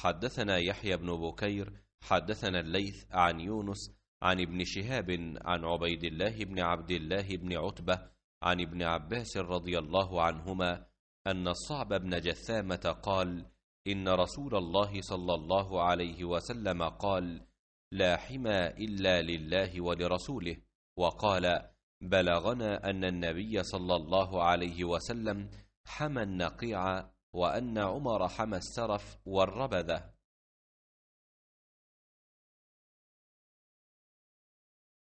حدثنا يحيى بن بكير حدثنا الليث عن يونس عن ابن شهاب عن عبيد الله بن عبد الله بن عتبة عن ابن عباس رضي الله عنهما أن الصعب بن جثامة قال إن رسول الله صلى الله عليه وسلم قال لا حمى إلا لله ولرسوله وقال بلغنا أن النبي صلى الله عليه وسلم حمى النقيع وأن عمر حمى السرف والربذة